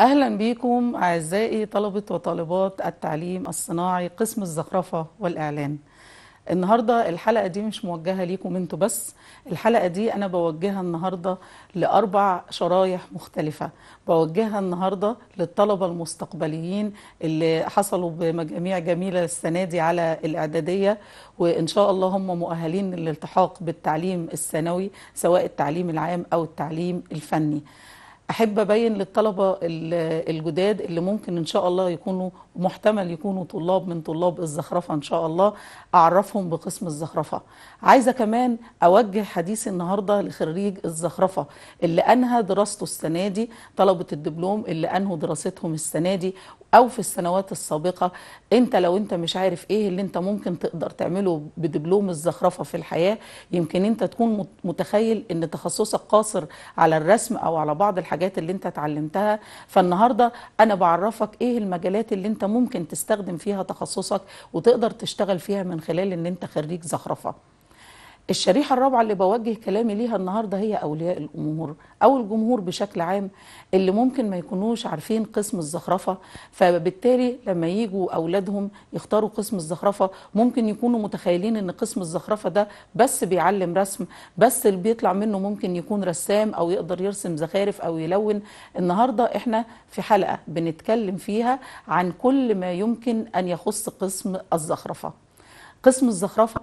أهلا بكم أعزائي طلبة وطالبات التعليم الصناعي قسم الزخرفة والإعلان النهاردة الحلقة دي مش موجهة ليكم انتوا بس الحلقة دي أنا بوجهها النهاردة لأربع شرايح مختلفة بوجهها النهاردة للطلبة المستقبليين اللي حصلوا بمجاميع جميلة السنة دي على الإعدادية وإن شاء الله هم مؤهلين للالتحاق بالتعليم الثانوي سواء التعليم العام أو التعليم الفني احب ابين للطلبه الجداد اللي ممكن ان شاء الله يكونوا محتمل يكونوا طلاب من طلاب الزخرفه ان شاء الله اعرفهم بقسم الزخرفه عايزه كمان اوجه حديث النهارده لخريج الزخرفه اللي انهى دراسته السنه دي طلبه الدبلوم اللي انهوا دراستهم السنه دي او في السنوات السابقه انت لو انت مش عارف ايه اللي انت ممكن تقدر تعمله بدبلوم الزخرفه في الحياه يمكن انت تكون متخيل ان تخصصك قاصر على الرسم او على بعض الحاجات اللي انت اتعلمتها فالنهارده انا بعرفك ايه المجالات اللي انت ممكن تستخدم فيها تخصصك وتقدر تشتغل فيها من خلال ان انت خريج زخرفه الشريحة الرابعة اللي بوجه كلامي ليها النهاردة هي أولياء الأمور أو الجمهور بشكل عام اللي ممكن ما يكونوش عارفين قسم الزخرفة فبالتالي لما يجوا أولادهم يختاروا قسم الزخرفة ممكن يكونوا متخيلين أن قسم الزخرفة ده بس بيعلم رسم بس اللي بيطلع منه ممكن يكون رسام أو يقدر يرسم زخارف أو يلون النهاردة إحنا في حلقة بنتكلم فيها عن كل ما يمكن أن يخص قسم الزخرفة قسم الزخرفة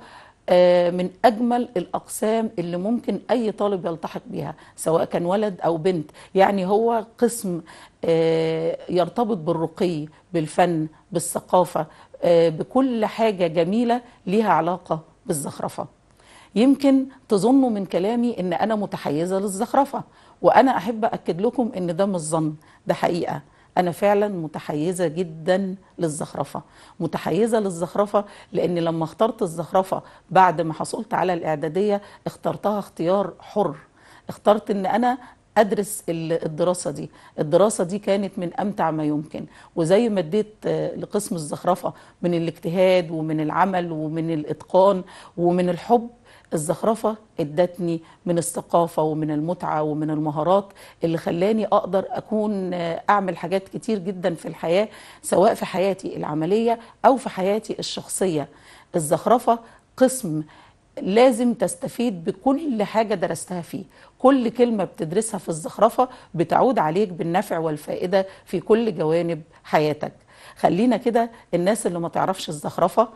آه، من أجمل الأقسام اللي ممكن أي طالب يلتحق بها سواء كان ولد أو بنت يعني هو قسم آه، يرتبط بالرقي بالفن بالثقافة آه، بكل حاجة جميلة ليها علاقة بالزخرفة يمكن تظنوا من كلامي ان انا متحيزه للزخرفه وانا احب اكد لكم ان ده مش ظن ده حقيقه انا فعلا متحيزه جدا للزخرفه متحيزه للزخرفه لان لما اخترت الزخرفه بعد ما حصلت على الاعداديه اخترتها اختيار حر اخترت ان انا ادرس الدراسه دي الدراسه دي كانت من امتع ما يمكن وزي ما اديت آه، لقسم الزخرفه من الاجتهاد ومن العمل ومن الاتقان ومن الحب الزخرفه ادتني من الثقافه ومن المتعه ومن المهارات اللي خلاني اقدر اكون آه، اعمل حاجات كتير جدا في الحياه سواء في حياتي العمليه او في حياتي الشخصيه الزخرفه قسم لازم تستفيد بكل حاجة درستها فيه كل كلمة بتدرسها في الزخرفة بتعود عليك بالنفع والفائدة في كل جوانب حياتك خلينا كده الناس اللي ما تعرفش الزخرفة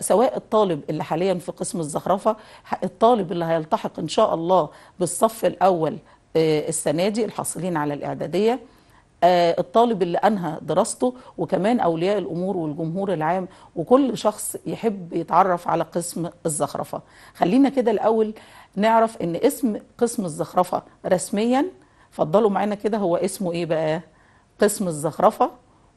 سواء الطالب اللي حاليا في قسم الزخرفه الطالب اللي هيلتحق ان شاء الله بالصف الاول آه، السنه دي الحاصلين على الاعداديه آه، الطالب اللي انهى دراسته وكمان اولياء الامور والجمهور العام وكل شخص يحب يتعرف على قسم الزخرفه خلينا كده الاول نعرف ان اسم قسم الزخرفه رسميا فضلوا معانا كده هو اسمه ايه بقى قسم الزخرفه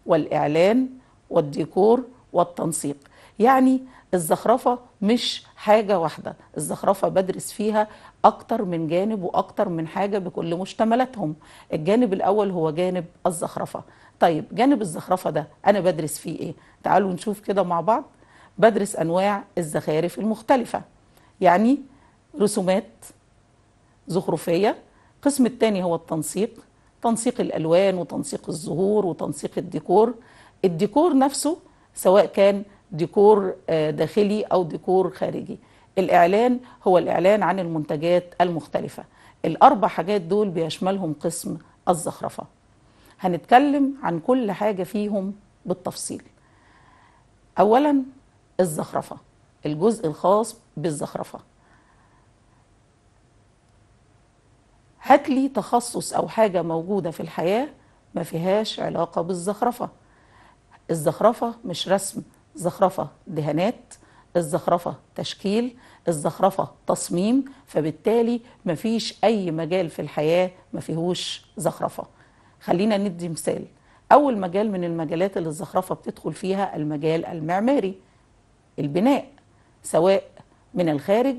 والاعلان والديكور والتنسيق يعني الزخرفة مش حاجة واحدة الزخرفة بدرس فيها أكتر من جانب وأكتر من حاجة بكل مشتملاتهم الجانب الأول هو جانب الزخرفة طيب جانب الزخرفة ده أنا بدرس فيه إيه؟ تعالوا نشوف كده مع بعض بدرس أنواع الزخارف المختلفة يعني رسومات زخرفية القسم الثاني هو التنسيق تنسيق الألوان وتنسيق الزهور وتنسيق الديكور الديكور نفسه سواء كان ديكور آه، داخلي او ديكور خارجي الاعلان هو الاعلان عن المنتجات المختلفه الاربع حاجات دول بيشملهم قسم الزخرفه هنتكلم عن كل حاجه فيهم بالتفصيل اولا الزخرفه الجزء الخاص بالزخرفه هات لي تخصص او حاجه موجوده في الحياه ما فيهاش علاقه بالزخرفه الزخرفه مش رسم زخرفة دهانات الزخرفة تشكيل الزخرفة تصميم فبالتالي مفيش أي مجال في الحياة مفيهوش زخرفة خلينا ندي مثال أول مجال من المجالات اللي الزخرفة بتدخل فيها المجال المعماري البناء سواء من الخارج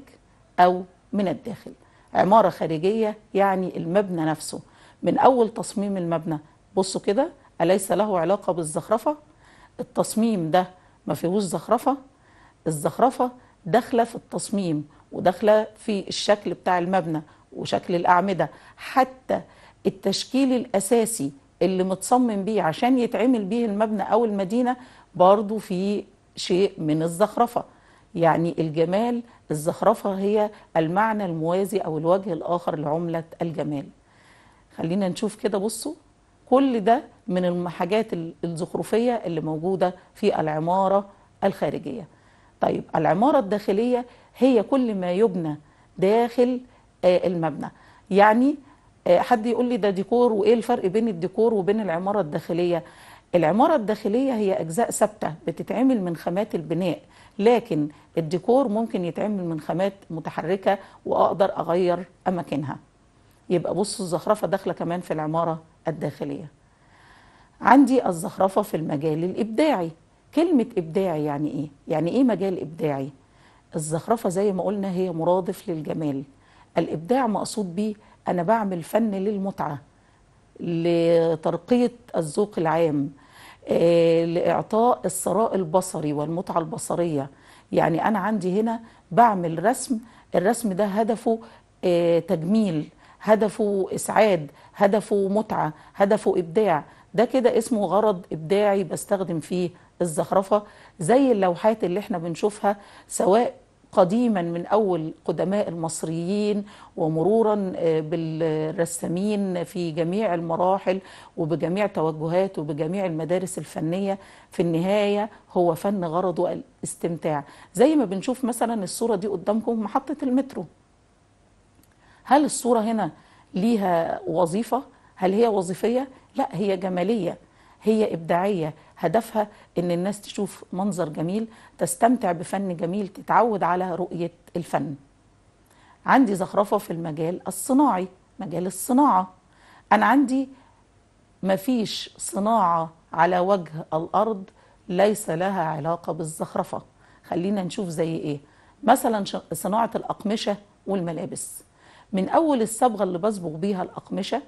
أو من الداخل عمارة خارجية يعني المبنى نفسه من أول تصميم المبنى بصوا كده أليس له علاقة بالزخرفة التصميم ده ما فيهوش زخرفه الزخرفه داخله في التصميم وداخله في الشكل بتاع المبنى وشكل الاعمده حتى التشكيل الاساسي اللي متصمم بيه عشان يتعمل بيه المبنى او المدينه برضو في شيء من الزخرفه يعني الجمال الزخرفه هي المعنى الموازي او الوجه الاخر لعمله الجمال خلينا نشوف كده بصوا كل ده من الحاجات الزخرفية اللي موجودة في العمارة الخارجية طيب العمارة الداخلية هي كل ما يبنى داخل آه، المبنى يعني آه، حد يقول لي ده ديكور وإيه الفرق بين الديكور وبين العمارة الداخلية العمارة الداخلية هي أجزاء ثابتة بتتعمل من خامات البناء لكن الديكور ممكن يتعمل من خامات متحركة وأقدر أغير أماكنها يبقى بص الزخرفة داخلة كمان في العمارة الداخلية عندي الزخرفة في المجال الإبداعي كلمة إبداعي يعني إيه؟ يعني إيه مجال إبداعي؟ الزخرفة زي ما قلنا هي مرادف للجمال الإبداع مقصود بيه أنا بعمل فن للمتعة لترقية الذوق العام آه، لإعطاء الثراء البصري والمتعة البصرية يعني أنا عندي هنا بعمل رسم الرسم ده هدفه آه، تجميل هدفه إسعاد هدفه متعة هدفه إبداع ده كده اسمه غرض إبداعي بستخدم فيه الزخرفة زي اللوحات اللي احنا بنشوفها سواء قديما من أول قدماء المصريين ومرورا آه، بالرسامين في جميع المراحل وبجميع توجهات وبجميع المدارس الفنية في النهاية هو فن غرضه الاستمتاع زي ما بنشوف مثلا الصورة دي قدامكم محطة المترو هل الصورة هنا ليها وظيفة؟ هل هي وظيفية؟ لا هي جمالية هي إبداعية هدفها إن الناس تشوف منظر جميل تستمتع بفن جميل تتعود على رؤية الفن عندي زخرفة في المجال الصناعي مجال الصناعة أنا عندي مفيش صناعة على وجه الأرض ليس لها علاقة بالزخرفة خلينا نشوف زي إيه مثلا صناعة الأقمشة والملابس من أول الصبغة اللي بصبغ بيها الأقمشة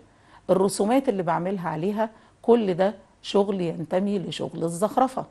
الرسومات اللي بعملها عليها كل ده شغل ينتمي لشغل الزخرفة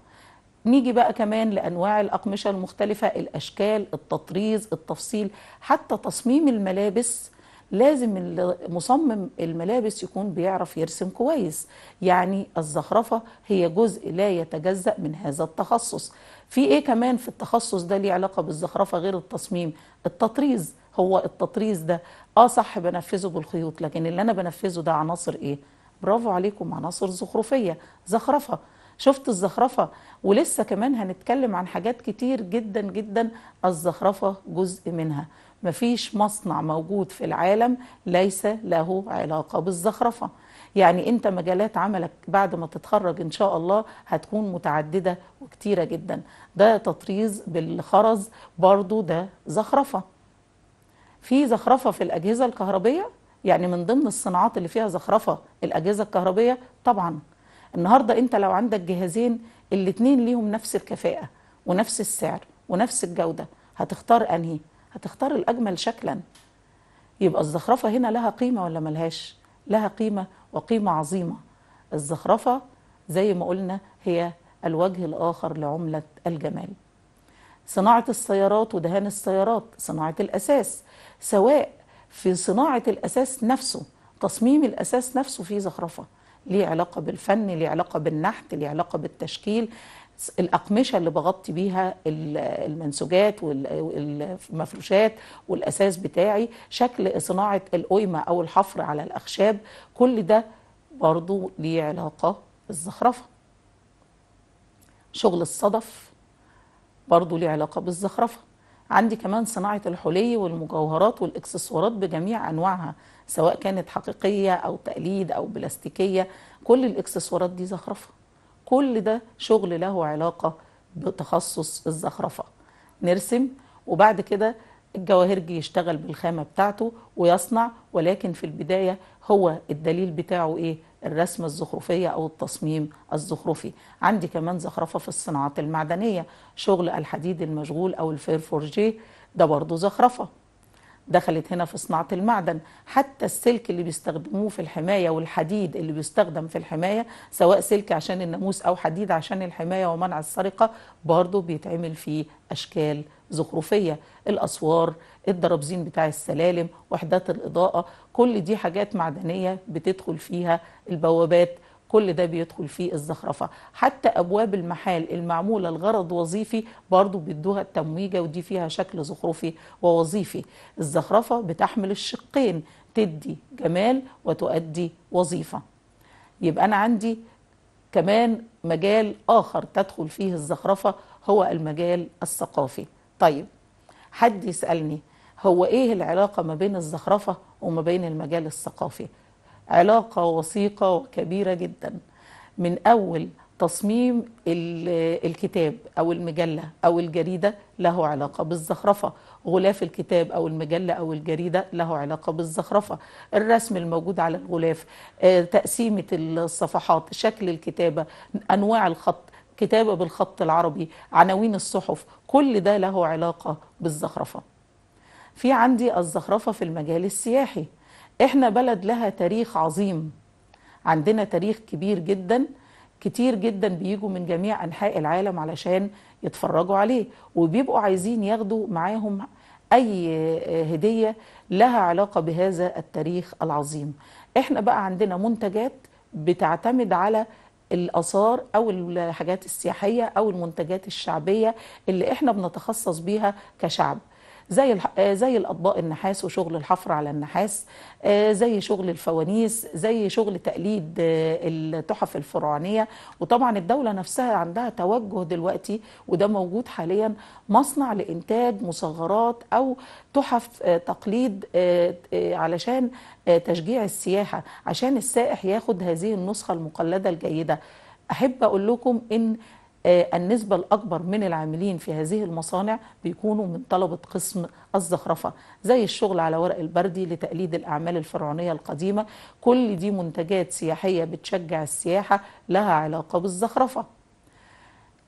نيجي بقى كمان لأنواع الأقمشة المختلفة الأشكال التطريز التفصيل حتى تصميم الملابس لازم مصمم الملابس يكون بيعرف يرسم كويس يعني الزخرفة هي جزء لا يتجزأ من هذا التخصص في ايه كمان في التخصص ده ليه علاقة بالزخرفة غير التصميم التطريز هو التطريز ده اه صح بنفذه بالخيوط لكن اللي انا بنفذه ده عناصر ايه برافو عليكم عناصر زخرفيه زخرفه شفت الزخرفه ولسه كمان هنتكلم عن حاجات كتير جدا جدا الزخرفه جزء منها مفيش مصنع موجود في العالم ليس له علاقه بالزخرفه يعني انت مجالات عملك بعد ما تتخرج ان شاء الله هتكون متعدده وكتيره جدا ده تطريز بالخرز برضو ده زخرفه في زخرفه في الاجهزه الكهربيه يعني من ضمن الصناعات اللي فيها زخرفه الاجهزه الكهربيه طبعا النهارده انت لو عندك جهازين الاثنين ليهم نفس الكفاءه ونفس السعر ونفس الجوده هتختار انهي هتختار الاجمل شكلا يبقى الزخرفه هنا لها قيمه ولا ملهاش لها قيمه وقيمه عظيمه الزخرفه زي ما قلنا هي الوجه الاخر لعمله الجمال صناعه السيارات ودهان السيارات صناعه الاساس سواء في صناعة الأساس نفسه تصميم الأساس نفسه في زخرفة ليه علاقة بالفن ليه علاقة بالنحت ليه علاقة بالتشكيل الأقمشة اللي بغطي بيها المنسوجات والمفروشات والأساس بتاعي شكل صناعة القيمة أو الحفر على الأخشاب كل ده برضو ليه علاقة بالزخرفة شغل الصدف برضو ليه علاقة بالزخرفة عندي كمان صناعة الحلي والمجوهرات والإكسسوارات بجميع أنواعها سواء كانت حقيقية أو تقليد أو بلاستيكية كل الإكسسوارات دي زخرفة كل ده شغل له علاقة بتخصص الزخرفة نرسم وبعد كده الجواهرجي يشتغل بالخامة بتاعته ويصنع ولكن في البداية هو الدليل بتاعه إيه الرسمة الزخرفية أو التصميم الزخرفي عندي كمان زخرفة في الصناعات المعدنية شغل الحديد المشغول أو الفير فورجيه ده برضو زخرفة دخلت هنا في صناعة المعدن حتى السلك اللي بيستخدموه في الحماية والحديد اللي بيستخدم في الحماية سواء سلك عشان الناموس أو حديد عشان الحماية ومنع السرقة برضو بيتعمل فيه أشكال زخرفية الأسوار الدرابزين بتاع السلالم وحدات الإضاءة كل دي حاجات معدنية بتدخل فيها البوابات كل ده بيدخل فيه الزخرفة حتى أبواب المحال المعمولة لغرض وظيفي برضو بيدوها التمويجة ودي فيها شكل زخرفي ووظيفي الزخرفة بتحمل الشقين تدي جمال وتؤدي وظيفة يبقى أنا عندي كمان مجال آخر تدخل فيه الزخرفة هو المجال الثقافي طيب حد يسألني هو إيه العلاقة ما بين الزخرفة وما بين المجال الثقافي علاقة وثيقة وكبيرة جدا من أول تصميم الكتاب أو المجلة أو الجريدة له علاقة بالزخرفة غلاف الكتاب أو المجلة أو الجريدة له علاقة بالزخرفة الرسم الموجود على الغلاف آه، تقسيمة الصفحات شكل الكتابة أنواع الخط كتابة بالخط العربي عناوين الصحف كل ده له علاقة بالزخرفة في عندي الزخرفة في المجال السياحي احنا بلد لها تاريخ عظيم عندنا تاريخ كبير جدا كتير جدا بيجوا من جميع أنحاء العالم علشان يتفرجوا عليه وبيبقوا عايزين ياخدوا معاهم أي هدية لها علاقة بهذا التاريخ العظيم احنا بقى عندنا منتجات بتعتمد على الآثار أو الحاجات السياحية أو المنتجات الشعبية اللي احنا بنتخصص بيها كشعب زي آه، زي الاطباق النحاس وشغل الحفر على النحاس آه، زي شغل الفوانيس زي شغل تقليد آه، التحف الفرعونيه وطبعا الدوله نفسها عندها توجه دلوقتي وده موجود حاليا مصنع لانتاج مصغرات او تحف تقليد علشان تشجيع السياحه عشان السائح ياخد هذه النسخه المقلده الجيده احب اقول لكم ان آه، النسبة الأكبر من العاملين في هذه المصانع بيكونوا من طلبة قسم الزخرفة زي الشغل على ورق البردي لتقليد الأعمال الفرعونية القديمة كل دي منتجات سياحية بتشجع السياحة لها علاقة بالزخرفة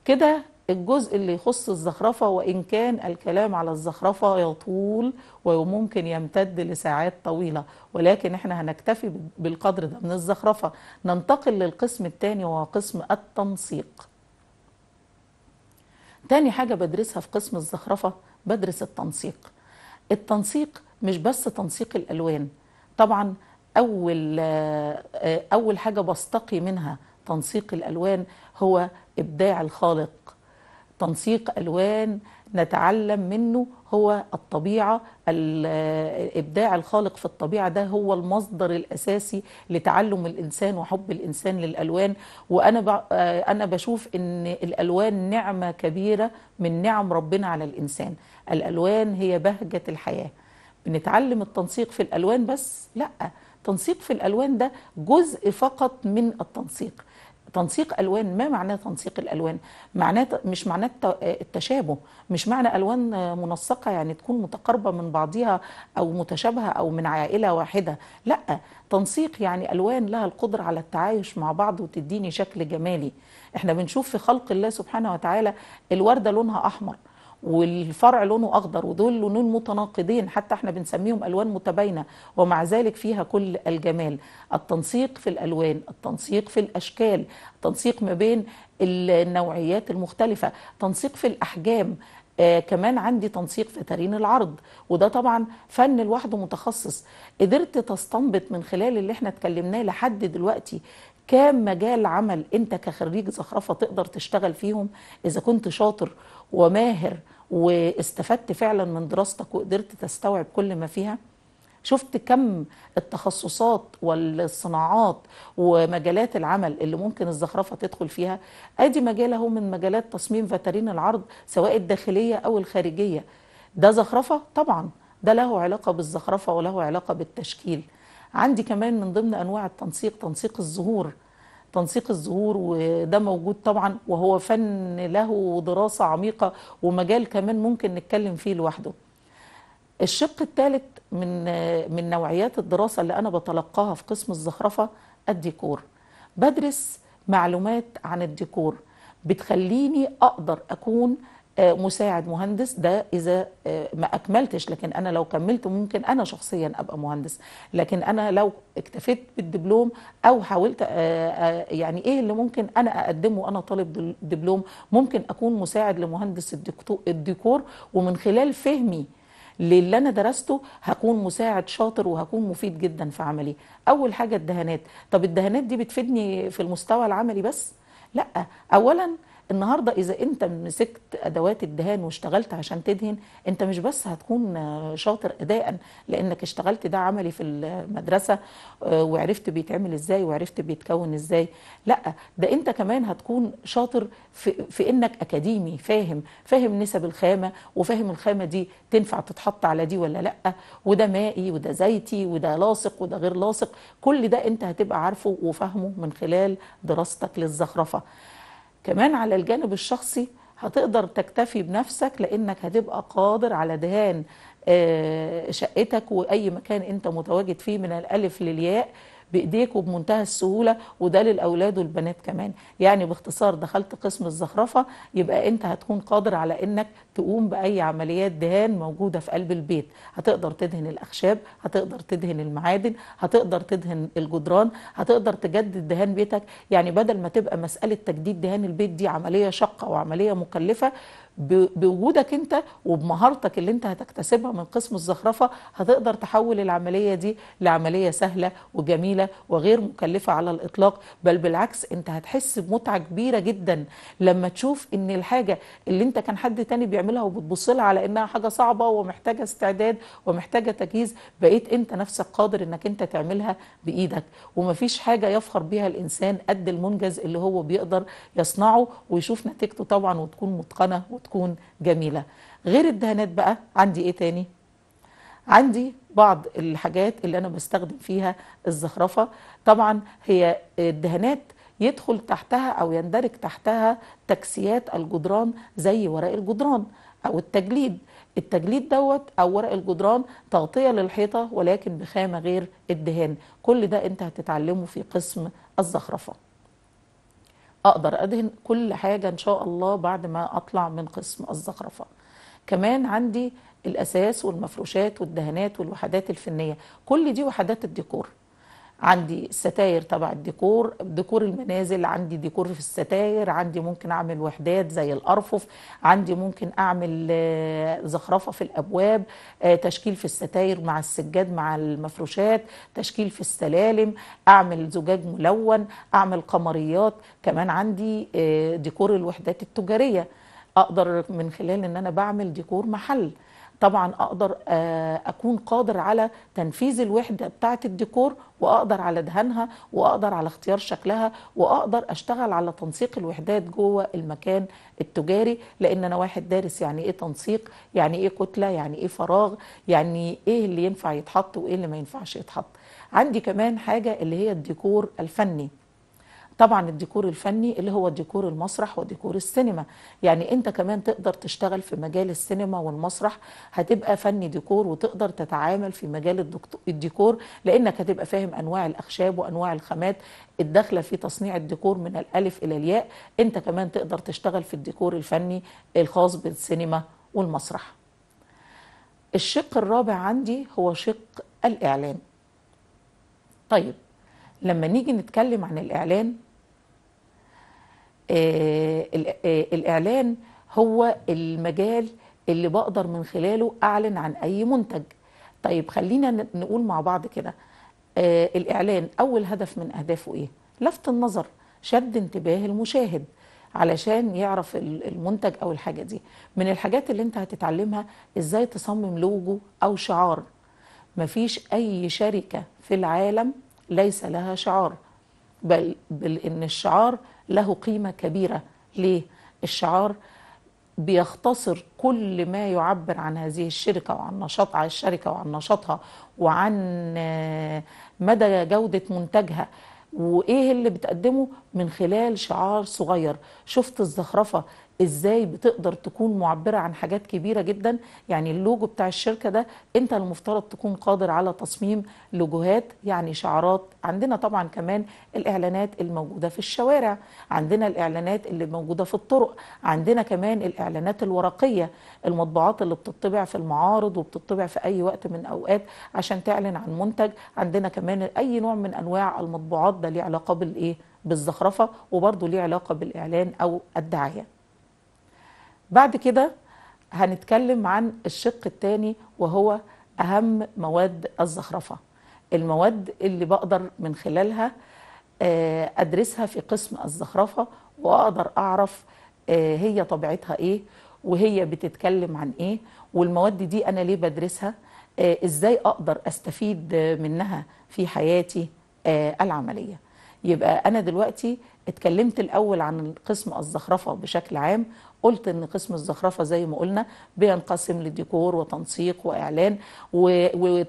كده الجزء اللي يخص الزخرفة وإن كان الكلام على الزخرفة يطول وممكن يمتد لساعات طويلة ولكن احنا هنكتفي بالقدر ده من الزخرفة ننتقل للقسم الثاني وهو قسم التنسيق تاني حاجة بدرسها في قسم الزخرفة بدرس التنسيق التنسيق مش بس تنسيق الألوان طبعا أول, آه، أول حاجة بستقي منها تنسيق الألوان هو إبداع الخالق تنسيق الوان نتعلم منه هو الطبيعه الابداع الخالق في الطبيعه ده هو المصدر الاساسي لتعلم الانسان وحب الانسان للالوان وانا آه، انا بشوف ان الالوان نعمه كبيره من نعم ربنا على الانسان الالوان هي بهجه الحياه بنتعلم التنسيق في الالوان بس لا تنسيق في الالوان ده جزء فقط من التنسيق تنسيق الوان ما معناه تنسيق الالوان معناه مش معناه التشابه مش معنى الوان منسقه يعني تكون متقاربه من بعضها او متشابهه او من عائله واحده لا تنسيق يعني الوان لها القدره على التعايش مع بعض وتديني شكل جمالي احنا بنشوف في خلق الله سبحانه وتعالى الورده لونها احمر والفرع لونه اخضر ودول لونين متناقضين حتى احنا بنسميهم الوان متباينه ومع ذلك فيها كل الجمال التنسيق في الالوان التنسيق في الاشكال التنسيق ما بين النوعيات المختلفه تنسيق في الاحجام آه كمان عندي تنسيق في ترين العرض وده طبعا فن لوحده متخصص قدرت تستنبط من خلال اللي احنا اتكلمناه لحد دلوقتي كام مجال عمل انت كخريج زخرفه تقدر تشتغل فيهم اذا كنت شاطر وماهر واستفدت فعلا من دراستك وقدرت تستوعب كل ما فيها شفت كم التخصصات والصناعات ومجالات العمل اللي ممكن الزخرفة تدخل فيها ادي مجال اهو من مجالات تصميم فاترين العرض سواء الداخلية او الخارجية ده زخرفة طبعا ده له علاقة بالزخرفة وله علاقة بالتشكيل عندي كمان من ضمن انواع التنسيق تنسيق الزهور تنسيق الزهور وده موجود طبعا وهو فن له دراسة عميقة ومجال كمان ممكن نتكلم فيه لوحده الشق الثالث من من نوعيات الدراسة اللي أنا بتلقاها في قسم الزخرفة الديكور بدرس معلومات عن الديكور بتخليني أقدر أكون آه، مساعد مهندس ده اذا آه، ما اكملتش لكن انا لو كملت ممكن انا شخصيا ابقى مهندس لكن انا لو اكتفيت بالدبلوم او حاولت آه، يعني ايه اللي ممكن انا اقدمه وانا طالب دبلوم ممكن اكون مساعد لمهندس الديكور ومن خلال فهمي للي انا درسته هكون مساعد شاطر وهكون مفيد جدا في عملي اول حاجه الدهانات طب الدهانات دي بتفيدني في المستوى العملي بس لا اولا النهارده اذا انت مسكت ادوات الدهان واشتغلت عشان تدهن انت مش بس هتكون شاطر اداء لانك اشتغلت ده عملي في المدرسه آه، وعرفت بيتعمل ازاي وعرفت بيتكون ازاي لا ده انت كمان هتكون شاطر في, في انك اكاديمي فاهم فاهم نسب الخامه وفاهم الخامه دي تنفع تتحط على دي ولا لا وده مائي وده زيتي وده لاصق وده غير لاصق كل ده انت هتبقى عارفه وفاهمه من خلال دراستك للزخرفه كمان على الجانب الشخصي هتقدر تكتفي بنفسك لانك هتبقى قادر على دهان آه، شقتك واي مكان انت متواجد فيه من الالف للياء بايديك وبمنتهى السهوله وده للاولاد والبنات كمان يعني باختصار دخلت قسم الزخرفه يبقى انت هتكون قادر على انك تقوم باي عمليات دهان موجوده في قلب البيت هتقدر تدهن الاخشاب هتقدر تدهن المعادن هتقدر تدهن الجدران هتقدر تجدد دهان بيتك يعني بدل ما تبقى مساله تجديد دهان البيت دي عمليه شاقه وعمليه مكلفه بوجودك انت وبمهارتك اللي انت هتكتسبها من قسم الزخرفه هتقدر تحول العمليه دي لعمليه سهله وجميله وغير مكلفه على الاطلاق بل بالعكس انت هتحس بمتعه كبيره جدا لما تشوف ان الحاجه اللي انت كان حد تاني بيعملها وبتبص لها على انها حاجه صعبه ومحتاجه استعداد ومحتاجه تجهيز بقيت انت نفسك قادر انك انت تعملها بايدك ومفيش حاجه يفخر بيها الانسان قد المنجز اللي هو بيقدر يصنعه ويشوف نتيجته طبعا وتكون متقنه تكون جميلة غير الدهانات بقى عندي ايه تاني عندي بعض الحاجات اللي انا بستخدم فيها الزخرفة طبعا هي الدهانات يدخل تحتها او يندرج تحتها تكسيات الجدران زي ورق الجدران او التجليد التجليد دوت او ورق الجدران تغطيه للحيطه ولكن بخامه غير الدهان كل ده انت هتتعلمه في قسم الزخرفه اقدر ادهن كل حاجه ان شاء الله بعد ما اطلع من قسم الزخرفه كمان عندي الاساس والمفروشات والدهانات والوحدات الفنيه كل دي وحدات الديكور عندي الستاير تبع الديكور ديكور المنازل عندي ديكور في الستاير عندي ممكن اعمل وحدات زي الارفف عندي ممكن اعمل آه، زخرفه في الابواب آه، تشكيل في الستاير مع السجاد مع المفروشات تشكيل في السلالم اعمل زجاج ملون اعمل قمريات كمان عندي آه، ديكور الوحدات التجاريه اقدر من خلال ان انا بعمل ديكور محل طبعا اقدر آه، اكون قادر على تنفيذ الوحده بتاعه الديكور واقدر على دهنها واقدر على اختيار شكلها واقدر اشتغل على تنسيق الوحدات جوه المكان التجاري لان انا واحد دارس يعني ايه تنسيق يعني ايه كتله يعني ايه فراغ يعني ايه اللي ينفع يتحط وايه اللي ما ينفعش يتحط عندي كمان حاجه اللي هي الديكور الفني طبعا الديكور الفني اللي هو ديكور المسرح وديكور السينما يعني انت كمان تقدر تشتغل في مجال السينما والمسرح هتبقى فني ديكور وتقدر تتعامل في مجال الديكور لانك هتبقى فاهم انواع الاخشاب وانواع الخامات الداخله في تصنيع الديكور من الالف الى الياء انت كمان تقدر تشتغل في الديكور الفني الخاص بالسينما والمسرح الشق الرابع عندي هو شق الاعلان طيب لما نيجي نتكلم عن الإعلان آه، آه، الإعلان هو المجال اللي بقدر من خلاله أعلن عن أي منتج طيب خلينا نقول مع بعض كده آه، الإعلان أول هدف من أهدافه إيه؟ لفت النظر شد انتباه المشاهد علشان يعرف المنتج أو الحاجة دي من الحاجات اللي انت هتتعلمها إزاي تصمم لوجو أو شعار مفيش أي شركة في العالم ليس لها شعار بل, بل إن الشعار له قيمة كبيرة ليه؟ الشعار بيختصر كل ما يعبر عن هذه الشركة وعن نشاط على الشركة وعن نشاطها وعن آه، مدى جودة منتجها وإيه اللي بتقدمه من خلال شعار صغير شفت الزخرفة ازاي بتقدر تكون معبره عن حاجات كبيره جدا يعني اللوجو بتاع الشركه ده انت المفترض تكون قادر على تصميم لوجوهات يعني شعارات عندنا طبعا كمان الاعلانات الموجوده في الشوارع عندنا الاعلانات اللي موجوده في الطرق عندنا كمان الاعلانات الورقيه المطبوعات اللي بتطبع في المعارض وبتطبع في اي وقت من اوقات عشان تعلن عن منتج عندنا كمان اي نوع من انواع المطبوعات ده ليه علاقه بالايه بالزخرفه وبرضه ليه علاقه بالاعلان او الدعايه بعد كده هنتكلم عن الشق الثاني وهو أهم مواد الزخرفة المواد اللي بقدر من خلالها آه، أدرسها في قسم الزخرفة وأقدر أعرف آه، هي طبيعتها إيه وهي بتتكلم عن إيه والمواد دي أنا ليه بدرسها آه، إزاي أقدر أستفيد منها في حياتي العملية يبقى أنا دلوقتي اتكلمت الأول عن قسم الزخرفة بشكل عام قلت ان قسم الزخرفه زي ما قلنا بينقسم لديكور وتنسيق واعلان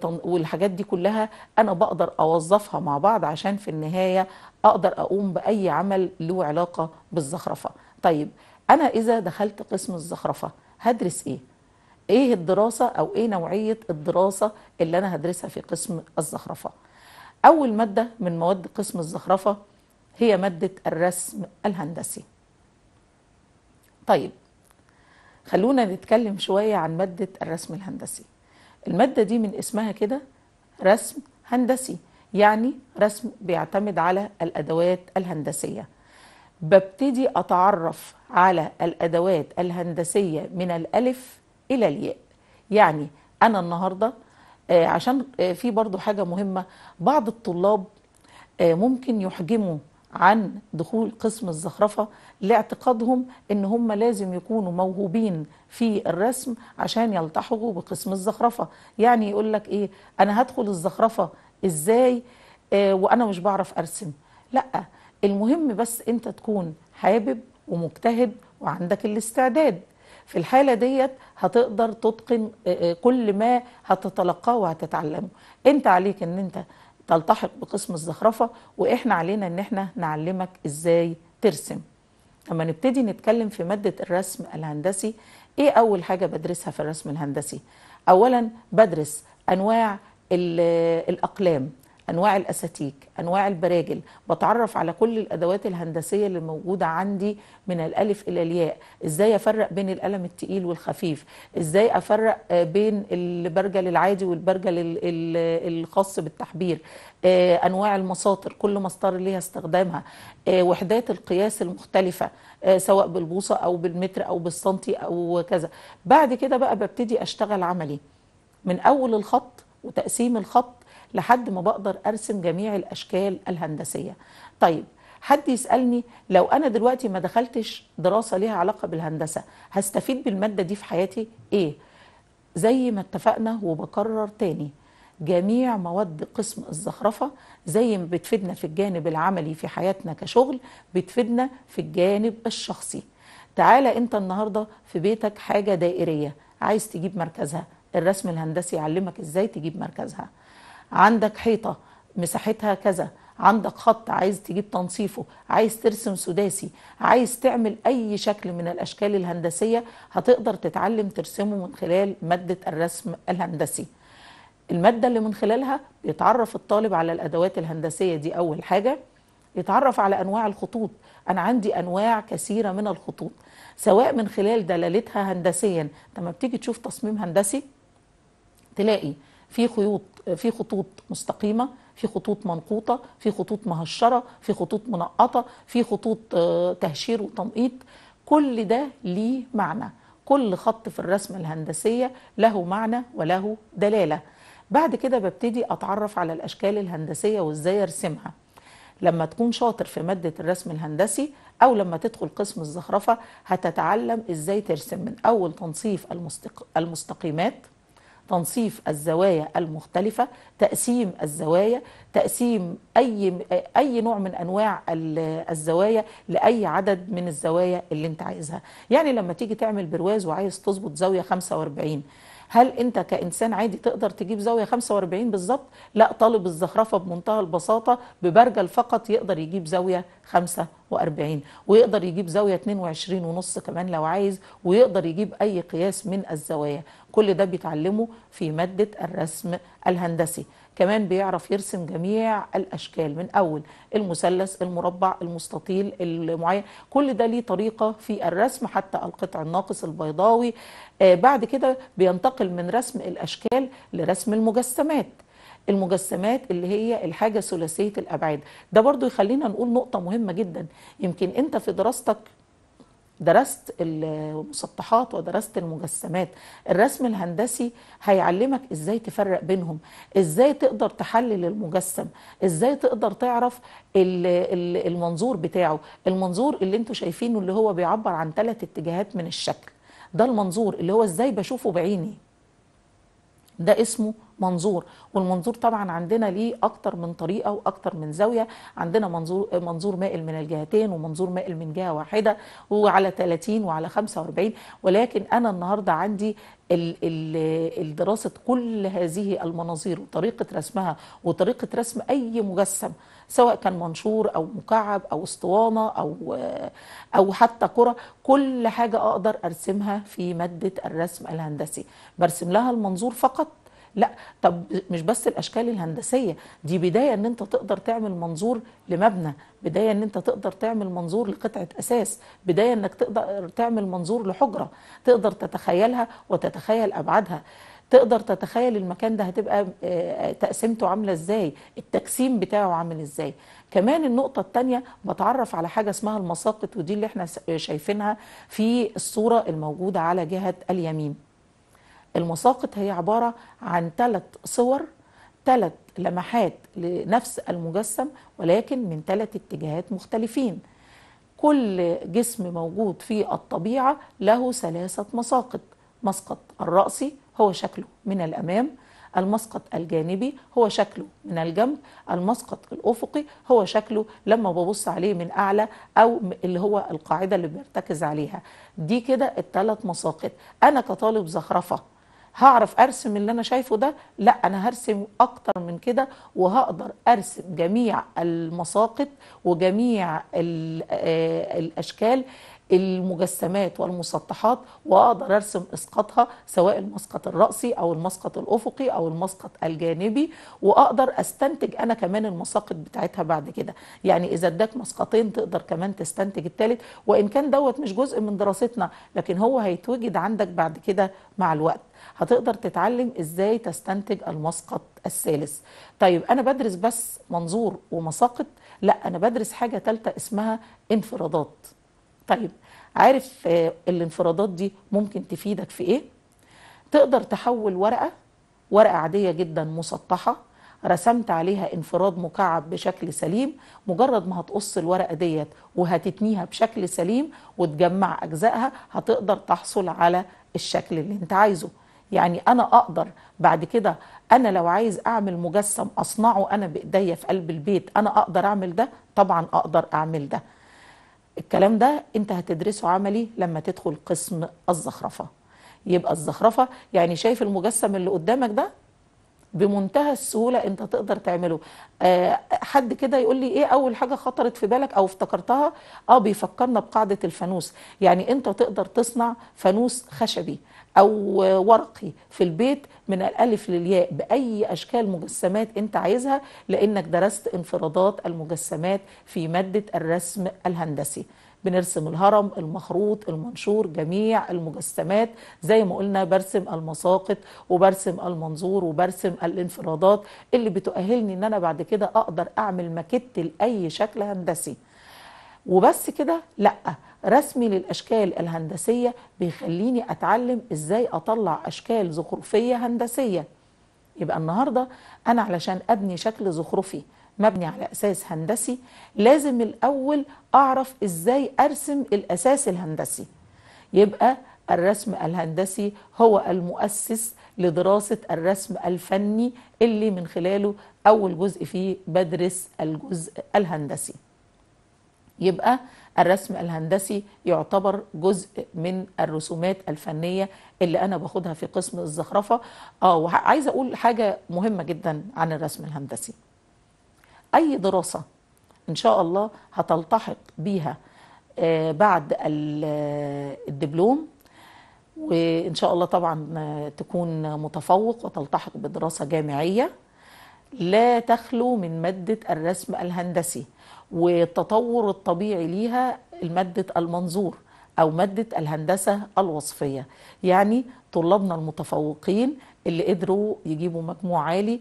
والحاجات دي كلها انا بقدر اوظفها مع بعض عشان في النهايه اقدر اقوم باي عمل له علاقه بالزخرفه طيب انا اذا دخلت قسم الزخرفه هدرس ايه ايه الدراسه او ايه نوعيه الدراسه اللي انا هدرسها في قسم الزخرفه أول مادة من مواد قسم الزخرفة هي مادة الرسم الهندسي طيب خلونا نتكلم شوية عن مادة الرسم الهندسي المادة دي من اسمها كده رسم هندسي يعني رسم بيعتمد على الأدوات الهندسية ببتدي أتعرف على الأدوات الهندسية من الألف إلى الياء يعني أنا النهاردة آه، عشان آه، في برضو حاجة مهمة بعض الطلاب آه، ممكن يحجموا عن دخول قسم الزخرفة لاعتقادهم ان هم لازم يكونوا موهوبين في الرسم عشان يلتحقوا بقسم الزخرفة يعني يقول لك ايه انا هدخل الزخرفة ازاي آه وانا مش بعرف ارسم لا المهم بس انت تكون حابب ومجتهد وعندك الاستعداد في الحالة ديت هتقدر تتقن آه، آه، كل ما هتتلقاه وهتتعلمه انت عليك ان انت تلتحق بقسم الزخرفة واحنا علينا ان احنا نعلمك ازاي ترسم لما نبتدي نتكلم في مادة الرسم الهندسي ايه اول حاجة بدرسها في الرسم الهندسي اولا بدرس انواع آه، الاقلام انواع الاساتيك انواع البراجل بتعرف على كل الادوات الهندسيه اللي موجوده عندي من الالف الى الياء ازاي افرق بين القلم التقيل والخفيف ازاي افرق آه، بين البرجل العادي والبرجل الخاص بالتحبير آه، انواع المساطر كل مسطره ليها استخدامها آه، وحدات القياس المختلفه سواء بالبوصه او بالمتر او بالسنتي او كذا بعد كده بقى ببتدي اشتغل عملي من اول الخط وتقسيم الخط لحد ما بقدر ارسم جميع الاشكال الهندسيه طيب حد يسالني لو انا دلوقتي ما دخلتش دراسه ليها علاقه بالهندسه هستفيد بالماده دي في حياتي ايه زي ما اتفقنا وبكرر تاني جميع مواد قسم الزخرفة زي ما بتفيدنا في الجانب العملي في حياتنا كشغل بتفيدنا في الجانب الشخصي تعالى انت النهاردة في بيتك حاجة دائرية عايز تجيب مركزها الرسم الهندسي يعلمك ازاي تجيب مركزها عندك حيطه مساحتها كذا عندك خط عايز تجيب تنصيفه عايز ترسم سداسي عايز تعمل اي شكل من الاشكال الهندسيه هتقدر تتعلم ترسمه من خلال ماده الرسم الهندسي الماده اللي من خلالها يتعرف الطالب على الادوات الهندسيه دي اول حاجه يتعرف على انواع الخطوط انا عندي انواع كثيره من الخطوط سواء من خلال دلالتها هندسيا لما بتيجي تشوف تصميم هندسي تلاقي في خيوط في خطوط مستقيمه في خطوط منقوطه في خطوط مهشره في خطوط منقطه في خطوط آه، تهشير وتنقيط كل ده ليه معنى كل خط في الرسمه الهندسيه له معنى وله دلاله بعد كده ببتدي اتعرف على الاشكال الهندسيه وازاي ارسمها لما تكون شاطر في مادة الرسم الهندسي أو لما تدخل قسم الزخرفة هتتعلم إزاي ترسم من أول تنصيف المستق... المستقيمات تنصيف الزوايا المختلفة تقسيم الزوايا تقسيم أي, أي نوع من أنواع الزوايا لأي عدد من الزوايا اللي انت عايزها يعني لما تيجي تعمل برواز وعايز تظبط زاوية 45 هل انت كانسان عادي تقدر تجيب زاويه 45 بالظبط لا طالب الزخرفه بمنتهى البساطه ببرجل فقط يقدر يجيب زاويه 45 ويقدر يجيب زاويه 22 ونص كمان لو عايز ويقدر يجيب اي قياس من الزوايا كل ده بيتعلمه في ماده الرسم الهندسي كمان بيعرف يرسم جميع الاشكال من اول المثلث المربع المستطيل المعين كل ده ليه طريقه في الرسم حتى القطع الناقص البيضاوي آه بعد كده بينتقل من رسم الاشكال لرسم المجسمات المجسمات اللي هي الحاجة ثلاثية الأبعاد ده برضو يخلينا نقول نقطة مهمة جدا يمكن أنت في دراستك درست المسطحات ودرست المجسمات الرسم الهندسي هيعلمك ازاي تفرق بينهم ازاي تقدر تحلل المجسم ازاي تقدر تعرف المنظور بتاعه المنظور اللي انتوا شايفينه اللي هو بيعبر عن ثلاث اتجاهات من الشكل ده المنظور اللي هو ازاي بشوفه بعيني ده اسمه منظور والمنظور طبعا عندنا ليه اكتر من طريقه واكتر من زاويه عندنا منظور منظور مائل من الجهتين ومنظور مائل من جهه واحده وعلى 30 وعلى 45 ولكن انا النهارده عندي دراسه كل هذه المناظير وطريقه رسمها وطريقه رسم اي مجسم سواء كان منشور او مكعب او اسطوانه او او حتى كره كل حاجه اقدر ارسمها في ماده الرسم الهندسي برسم لها المنظور فقط لا طب مش بس الاشكال الهندسيه دي بدايه ان انت تقدر تعمل منظور لمبنى بدايه ان انت تقدر تعمل منظور لقطعه اساس بدايه انك تقدر تعمل منظور لحجره تقدر تتخيلها وتتخيل ابعادها تقدر تتخيل المكان ده هتبقى آه، آه، تقسيمته عامله ازاي التقسيم بتاعه عامل ازاي كمان النقطه الثانيه بتعرف على حاجه اسمها المساقط ودي اللي احنا آه، شايفينها في الصوره الموجوده على جهه اليمين المساقط هي عباره عن ثلاث صور ثلاث لمحات لنفس المجسم ولكن من ثلاث اتجاهات مختلفين كل جسم موجود في الطبيعة له ثلاثة مساقط مسقط الرأسي هو شكله من الأمام المسقط الجانبي هو شكله من الجنب المسقط الأفقي هو شكله لما ببص عليه من أعلى أو اللي هو القاعدة اللي بيرتكز عليها دي كده الثلاث مساقط أنا كطالب زخرفة هعرف ارسم اللي انا شايفه ده لا انا هرسم اكتر من كده وهقدر ارسم جميع المساقط وجميع آه، الاشكال المجسمات والمسطحات واقدر ارسم اسقاطها سواء المسقط الراسي او المسقط الافقي او المسقط الجانبي واقدر استنتج انا كمان المساقط بتاعتها بعد كده يعني اذا اداك مسقطين تقدر كمان تستنتج الثالث وان كان دوت مش جزء من دراستنا لكن هو هيتوجد عندك بعد كده مع الوقت هتقدر تتعلم ازاي تستنتج المسقط الثالث طيب انا بدرس بس منظور ومساقط لا انا بدرس حاجه ثالثه اسمها انفرادات طيب عارف آه، الانفرادات دي ممكن تفيدك في ايه تقدر تحول ورقه ورقه عاديه جدا مسطحه رسمت عليها انفراد مكعب بشكل سليم مجرد ما هتقص الورقه ديت وهتتنيها بشكل سليم وتجمع اجزائها هتقدر تحصل على الشكل اللي انت عايزه يعني انا اقدر بعد كده انا لو عايز اعمل مجسم اصنعه انا بايديا في قلب البيت انا اقدر اعمل ده طبعا اقدر اعمل ده الكلام ده انت هتدرسه عملي لما تدخل قسم الزخرفه يبقى الزخرفه يعني شايف المجسم اللي قدامك ده بمنتهى السهوله انت تقدر تعمله آه حد كده يقول لي ايه اول حاجه خطرت في بالك او افتكرتها اه بيفكرنا بقاعده الفانوس يعني انت تقدر تصنع فانوس خشبي او ورقي في البيت من الالف للياء باي اشكال مجسمات انت عايزها لانك درست انفرادات المجسمات في ماده الرسم الهندسي بنرسم الهرم المخروط المنشور جميع المجسمات زي ما قلنا برسم المساقط وبرسم المنظور وبرسم الانفرادات اللي بتؤهلني ان انا بعد كده اقدر اعمل ماكيت لاي شكل هندسي وبس كده لا رسمي للأشكال الهندسية بيخليني أتعلم إزاي أطلع أشكال زخرفية هندسية يبقى النهاردة أنا علشان أبني شكل زخرفي مبني على أساس هندسي لازم الأول أعرف إزاي أرسم الأساس الهندسي يبقى الرسم الهندسي هو المؤسس لدراسة الرسم الفني اللي من خلاله أول جزء فيه بدرس الجزء الهندسي يبقى الرسم الهندسي يعتبر جزء من الرسومات الفنية اللي أنا باخدها في قسم الزخرفة آه وعايزة أقول حاجة مهمة جدا عن الرسم الهندسي أي دراسة إن شاء الله هتلتحق بيها آه، بعد آه، الدبلوم وإن شاء الله طبعا آه، تكون متفوق وتلتحق بدراسة جامعية لا تخلو من مادة الرسم الهندسي والتطور الطبيعي ليها مادة المنظور أو مادة الهندسة الوصفية يعني طلابنا المتفوقين اللي قدروا يجيبوا مجموع عالي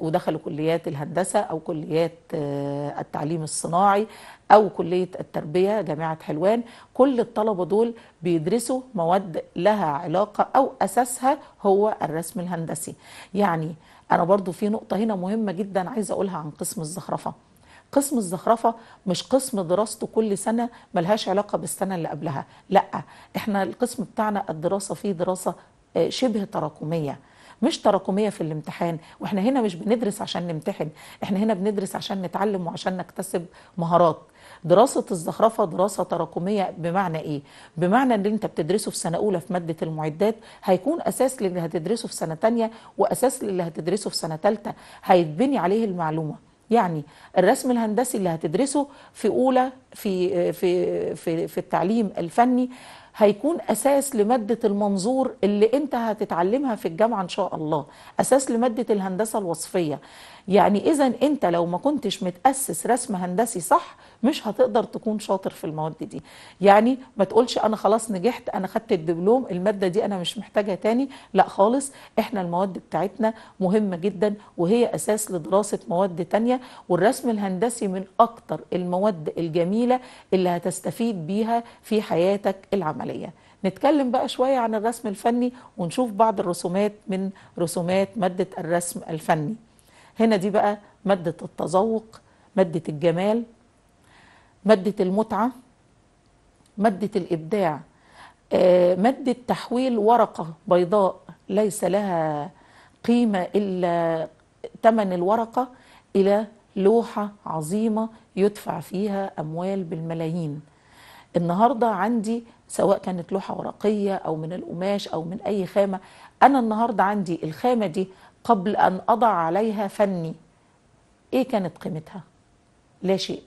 ودخلوا كليات الهندسة أو كليات آه، التعليم الصناعي أو كلية التربية جامعة حلوان كل الطلبة دول بيدرسوا مواد لها علاقة أو أساسها هو الرسم الهندسي يعني أنا برضو في نقطة هنا مهمة جدا عايزة أقولها عن قسم الزخرفة قسم الزخرفه مش قسم دراسته كل سنه ملهاش علاقه بالسنه اللي قبلها لا احنا القسم بتاعنا الدراسه فيه دراسه آه، شبه تراكميه مش تراكميه في الامتحان واحنا هنا مش بندرس عشان نمتحن احنا هنا بندرس عشان نتعلم وعشان نكتسب مهارات دراسة الزخرفة دراسة تراكمية بمعنى ايه؟ بمعنى ان انت بتدرسه في سنة اولى في مادة المعدات هيكون اساس للي هتدرسه في سنة تانية واساس للي هتدرسه في سنة تالتة هيتبني عليه المعلومة يعني الرسم الهندسي اللي هتدرسه في اولى في في في, في التعليم الفني هيكون اساس لماده المنظور اللي انت هتتعلمها في الجامعه ان شاء الله اساس لماده الهندسه الوصفيه يعني اذا انت لو ما كنتش متاسس رسم هندسي صح مش هتقدر تكون شاطر في المواد دي يعني ما تقولش انا خلاص نجحت انا خدت الدبلوم الماده دي انا مش محتاجها تاني لا خالص احنا المواد بتاعتنا مهمه جدا وهي اساس لدراسه مواد تانية والرسم الهندسي من اكتر المواد الجميله اللي هتستفيد بيها في حياتك العمليه نتكلم بقى شوية عن الرسم الفني ونشوف بعض الرسومات من رسومات مادة الرسم الفني هنا دي بقى مادة التذوق مادة الجمال مادة المتعة مادة الإبداع آه، مادة تحويل ورقة بيضاء ليس لها قيمة إلا ثمن الورقة إلى لوحة عظيمة يدفع فيها أموال بالملايين النهاردة عندي سواء كانت لوحة ورقية أو من القماش أو من أي خامة أنا النهاردة عندي الخامة دي قبل أن أضع عليها فني إيه كانت قيمتها؟ لا شيء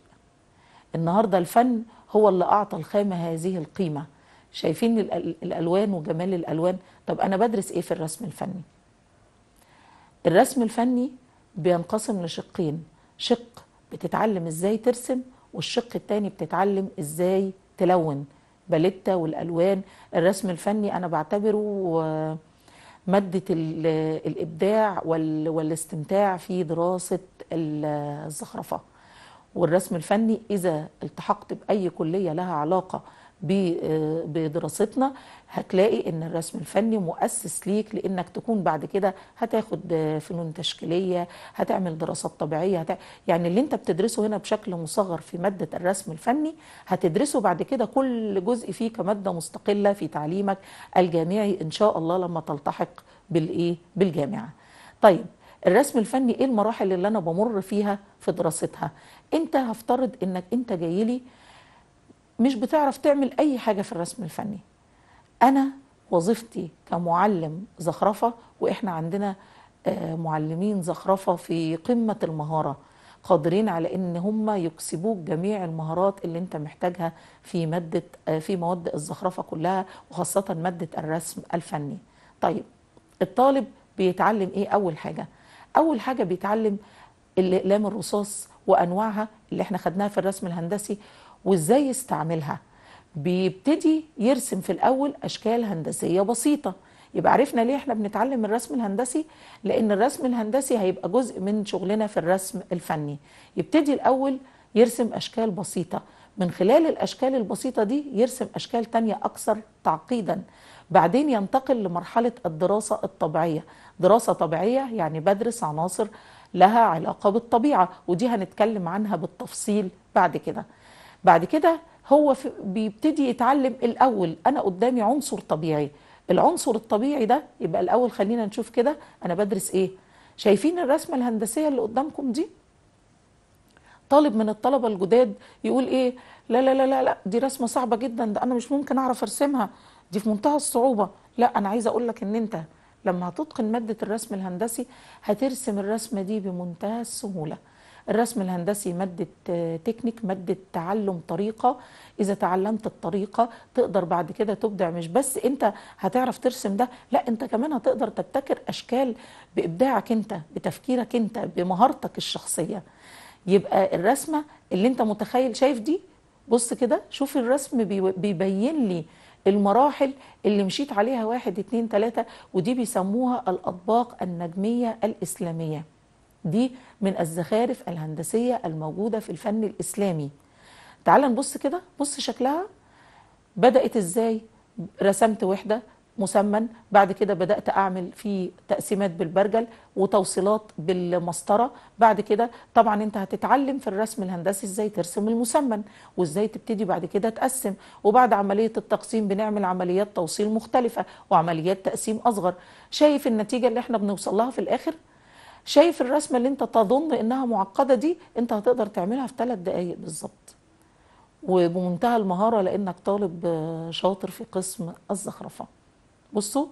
النهاردة الفن هو اللي أعطى الخامة هذه القيمة شايفين الألوان وجمال الألوان طب أنا بدرس إيه في الرسم الفني؟ الرسم الفني بينقسم لشقين شق بتتعلم إزاي ترسم والشق التاني بتتعلم إزاي تلون باليتا والألوان الرسم الفني أنا بعتبره آه، مادة الإبداع والاستمتاع في دراسة الزخرفة والرسم الفني إذا التحقت بأي كلية لها علاقة آه، بدراستنا هتلاقي ان الرسم الفني مؤسس ليك لانك تكون بعد كده هتاخد آه، فنون تشكيليه هتعمل دراسات طبيعيه هتع... يعني اللي انت بتدرسه هنا بشكل مصغر في ماده الرسم الفني هتدرسه بعد كده كل جزء فيه كماده مستقله في تعليمك الجامعي ان شاء الله لما تلتحق بالايه بالجامعه طيب الرسم الفني ايه المراحل اللي انا بمر فيها في دراستها انت هفترض انك انت جاي لي مش بتعرف تعمل أي حاجة في الرسم الفني أنا وظيفتي كمعلم زخرفة وإحنا عندنا آه، معلمين زخرفة في قمة المهارة قادرين على ان هم يكسبوك جميع المهارات اللي انت محتاجها في ماده آه، في مواد الزخرفه كلها وخاصه ماده الرسم الفني. طيب الطالب بيتعلم ايه اول حاجه؟ اول حاجه بيتعلم الاقلام الرصاص وانواعها اللي احنا خدناها في الرسم الهندسي وازاي يستعملها بيبتدي يرسم في الاول اشكال هندسيه بسيطه يبقى عرفنا ليه احنا بنتعلم الرسم الهندسي لان الرسم الهندسي هيبقى جزء من شغلنا في الرسم الفني يبتدي الاول يرسم اشكال بسيطه من خلال الاشكال البسيطه دي يرسم اشكال تانية اكثر تعقيدا بعدين ينتقل لمرحله الدراسه الطبيعيه دراسه طبيعيه يعني بدرس عناصر لها علاقه بالطبيعه ودي هنتكلم عنها بالتفصيل بعد كده بعد كده هو بيبتدي يتعلم الاول انا قدامي عنصر طبيعي العنصر الطبيعي ده يبقى الاول خلينا نشوف كده انا بدرس ايه شايفين الرسمه الهندسيه اللي قدامكم دي طالب من الطلبه الجداد يقول ايه لا لا لا لا, لا دي رسمه صعبه جدا ده انا مش ممكن اعرف ارسمها دي في منتهى الصعوبه لا انا عايزه اقول لك ان انت لما هتتقن ماده الرسم الهندسي هترسم الرسمه دي بمنتهى السهوله الرسم الهندسي مادة آه، تكنيك مادة تعلم طريقة إذا تعلمت الطريقة تقدر بعد كده تبدع مش بس أنت هتعرف ترسم ده لا أنت كمان هتقدر تبتكر أشكال بإبداعك أنت بتفكيرك أنت بمهارتك الشخصية يبقى الرسمة اللي أنت متخيل شايف دي بص كده شوف الرسم بيبين لي المراحل اللي مشيت عليها واحد اتنين تلاتة ودي بيسموها الأطباق النجمية الإسلامية دي من الزخارف الهندسية الموجودة في الفن الإسلامي تعال نبص كده بص شكلها بدأت إزاي رسمت وحدة مسمن بعد كده بدأت أعمل في تقسيمات بالبرجل وتوصيلات بالمسطرة بعد كده طبعا أنت هتتعلم في الرسم الهندسي إزاي ترسم المسمن وإزاي تبتدي بعد كده تقسم وبعد عملية التقسيم بنعمل عمليات توصيل مختلفة وعمليات تقسيم أصغر شايف النتيجة اللي احنا بنوصل لها في الآخر؟ شايف الرسمه اللي انت تظن انها معقده دي انت هتقدر تعملها في ثلاث دقائق بالظبط وبمنتهى المهاره لانك طالب آه، شاطر في قسم الزخرفه بصوا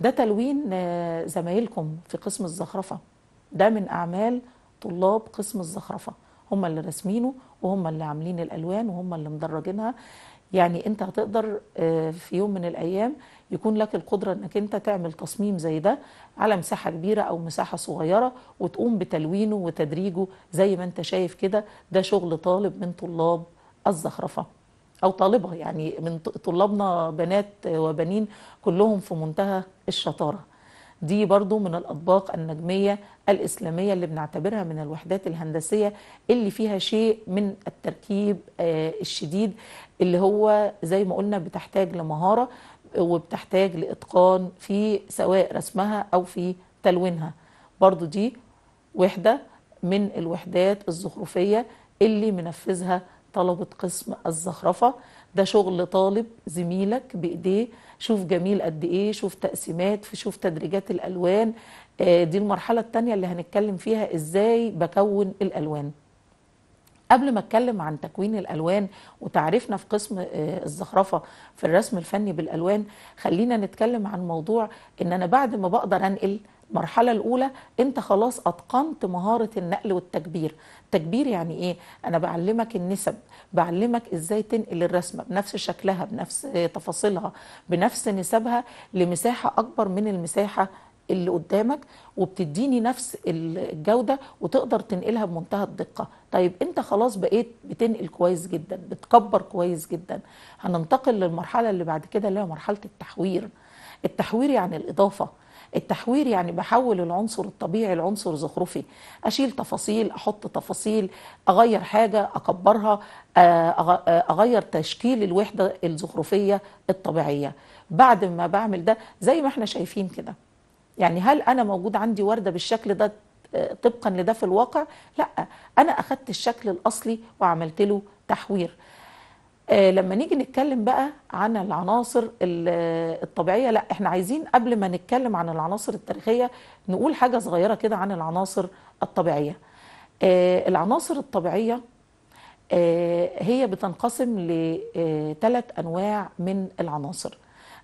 ده تلوين آه، زمايلكم في قسم الزخرفه ده من اعمال طلاب قسم الزخرفه هم اللي راسمينه وهم اللي عاملين الالوان وهم اللي مدرجينها يعني انت هتقدر آه، في يوم من الايام يكون لك القدرة انك انت تعمل تصميم زي ده على مساحة كبيرة او مساحة صغيرة وتقوم بتلوينه وتدريجه زي ما انت شايف كده ده شغل طالب من طلاب الزخرفة او طالبة يعني من طلابنا بنات وبنين كلهم في منتهى الشطارة دي برضو من الأطباق النجمية الإسلامية اللي بنعتبرها من الوحدات الهندسية اللي فيها شيء من التركيب آه، الشديد اللي هو زي ما قلنا بتحتاج لمهارة وبتحتاج لإتقان في سواء رسمها أو في تلوينها برضو دي وحدة من الوحدات الزخرفية اللي منفذها طلبة قسم الزخرفة ده شغل طالب زميلك بإيديه شوف جميل قد إيه شوف تقسيمات شوف تدريجات الألوان آه، دي المرحلة التانية اللي هنتكلم فيها إزاي بكون الألوان قبل ما اتكلم عن تكوين الالوان وتعريفنا في قسم آه، الزخرفه في الرسم الفني بالالوان خلينا نتكلم عن موضوع ان انا بعد ما بقدر انقل المرحله الاولى انت خلاص اتقنت مهاره النقل والتكبير تكبير يعني ايه انا بعلمك النسب بعلمك ازاي تنقل الرسمه بنفس شكلها بنفس تفاصيلها بنفس نسبها لمساحه اكبر من المساحه اللي قدامك وبتديني نفس الجوده وتقدر تنقلها بمنتهى الدقه طيب انت خلاص بقيت بتنقل كويس جدا بتكبر كويس جدا هننتقل للمرحله اللي بعد كده اللي هي مرحله التحوير التحوير يعني الاضافه التحوير يعني بحول العنصر الطبيعي لعنصر زخرفي اشيل تفاصيل احط تفاصيل اغير حاجه اكبرها آه، آه، اغير تشكيل الوحده الزخرفيه الطبيعيه بعد ما بعمل ده زي ما احنا شايفين كده يعني هل انا موجود عندي ورده بالشكل ده طبقا لده في الواقع لا انا اخدت الشكل الاصلي وعملت له تحوير آه، لما نيجي نتكلم بقى عن العناصر الطبيعية لا احنا عايزين قبل ما نتكلم عن العناصر التاريخية نقول حاجة صغيرة كده عن العناصر الطبيعية آه، العناصر الطبيعية آه، هي بتنقسم لثلاث أنواع من العناصر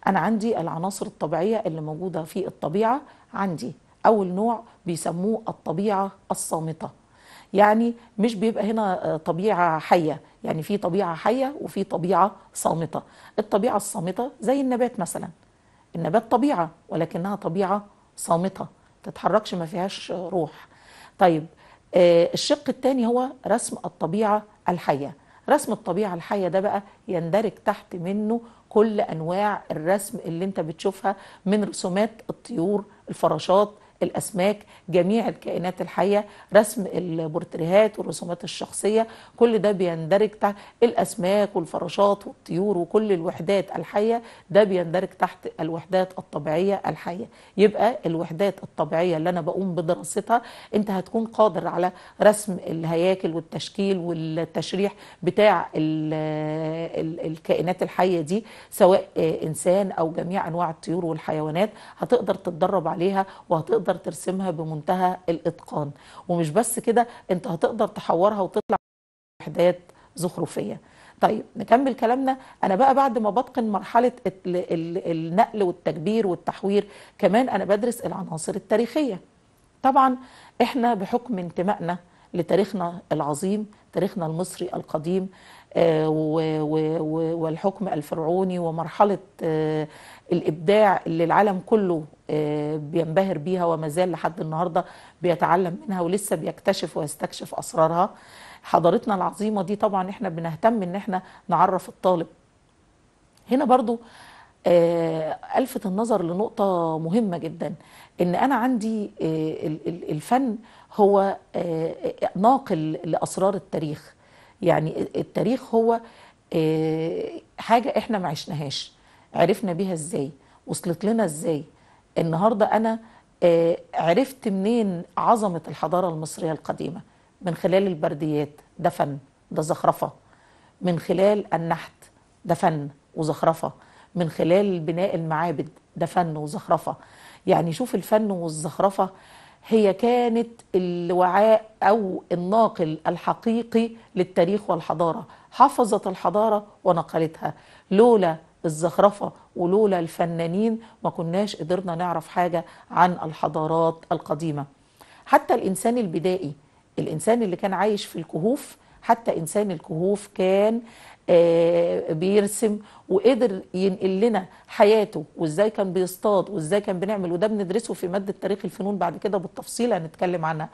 أنا عندي العناصر الطبيعية اللي موجودة في الطبيعة عندي اول نوع بيسموه الطبيعه الصامته يعني مش بيبقى هنا آه، طبيعه حيه يعني في طبيعه حيه وفي طبيعه صامته الطبيعه الصامته زي النبات مثلا النبات طبيعه ولكنها طبيعه صامته تتحركش ما فيهاش روح طيب آه، الشق الثاني هو رسم الطبيعه الحيه رسم الطبيعه الحيه ده بقى يندرج تحت منه كل انواع الرسم اللي انت بتشوفها من رسومات الطيور الفراشات الأسماك جميع الكائنات الحية رسم البورتريهات والرسومات الشخصية كل ده بيندرج تحت الأسماك والفراشات والطيور وكل الوحدات الحية ده بيندرج تحت الوحدات الطبيعية الحية يبقى الوحدات الطبيعية اللي أنا بقوم بدراستها أنت هتكون قادر على رسم الهياكل والتشكيل والتشريح بتاع الكائنات الحية دي سواء إنسان أو جميع أنواع الطيور والحيوانات هتقدر تتدرب عليها وهتقدر هتقدر ترسمها بمنتهى الاتقان ومش بس كده انت هتقدر تحورها وتطلع وحدات زخرفيه طيب نكمل كلامنا انا بقى بعد ما بتقن مرحله النقل والتكبير والتحوير كمان انا بدرس العناصر التاريخيه طبعا احنا بحكم انتمائنا لتاريخنا العظيم تاريخنا المصري القديم آه، والحكم الفرعوني ومرحله آه، الابداع اللي العالم كله آه، بينبهر بيها وما زال لحد النهارده بيتعلم منها ولسه بيكتشف ويستكشف اسرارها حضارتنا العظيمه دي طبعا احنا بنهتم ان احنا نعرف الطالب هنا برضو آه، ألفت النظر لنقطة مهمة جدا إن أنا عندي آه، الفن هو ناقل لأسرار التاريخ يعني التاريخ هو حاجة إحنا ما عشناهاش عرفنا بيها إزاي وصلت لنا إزاي النهارده انا آه، عرفت منين عظمه الحضاره المصريه القديمه من خلال البرديات ده فن ده زخرفه من خلال النحت ده فن وزخرفه من خلال بناء المعابد ده فن وزخرفه يعني شوف الفن والزخرفه هي كانت الوعاء او الناقل الحقيقي للتاريخ والحضاره حفظت الحضاره ونقلتها لولا بالزخرفة ولولا الفنانين ما كناش قدرنا نعرف حاجة عن الحضارات القديمة حتى الإنسان البدائي الإنسان اللي كان عايش في الكهوف حتى إنسان الكهوف كان آه، بيرسم وقدر ينقل لنا حياته وازاي كان بيصطاد وازاي كان بنعمل وده بندرسه في ماده تاريخ الفنون بعد كده بالتفصيل هنتكلم عنها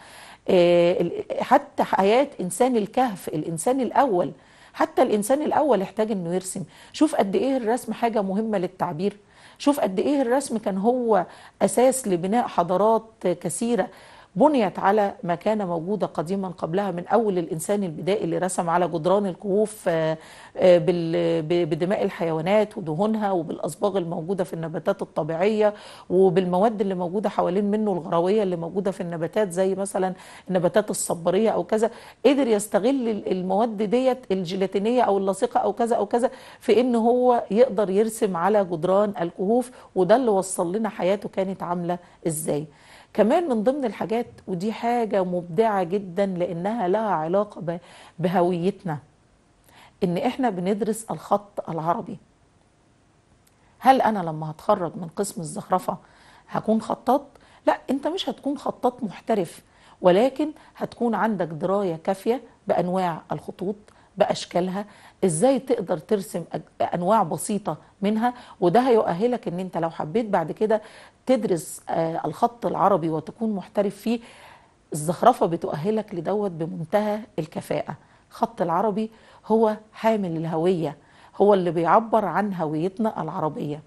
آه، حتى حياه انسان الكهف الانسان الاول حتى الانسان الاول احتاج انه يرسم شوف قد ايه الرسم حاجه مهمه للتعبير شوف قد ايه الرسم كان هو اساس لبناء حضارات كثيره بنيت على ما كان موجودة قديما قبلها من أول الإنسان البدائي اللي رسم على جدران الكهوف آه، آه، بدماء الحيوانات ودهونها وبالأصباغ الموجودة في النباتات الطبيعية وبالمواد اللي موجودة حوالين منه الغروية اللي موجودة في النباتات زي مثلا النباتات الصبرية أو كذا قدر يستغل المواد ديت الجيلاتينية أو اللاصقة أو كذا أو كذا في إن هو يقدر يرسم على جدران الكهوف وده اللي وصل لنا حياته كانت عاملة إزاي كمان من ضمن الحاجات ودي حاجة مبدعة جدا لأنها لها علاقة بهويتنا إن إحنا بندرس الخط العربي هل أنا لما هتخرج من قسم الزخرفة هكون خطاط؟ لا أنت مش هتكون خطاط محترف ولكن هتكون عندك دراية كافية بأنواع الخطوط باشكالها ازاي تقدر ترسم انواع بسيطه منها وده هيؤهلك ان انت لو حبيت بعد كده تدرس آه، الخط العربي وتكون محترف فيه الزخرفة بتؤهلك لدوت بمنتهى الكفاءة خط العربي هو حامل الهوية هو اللي بيعبر عن هويتنا العربية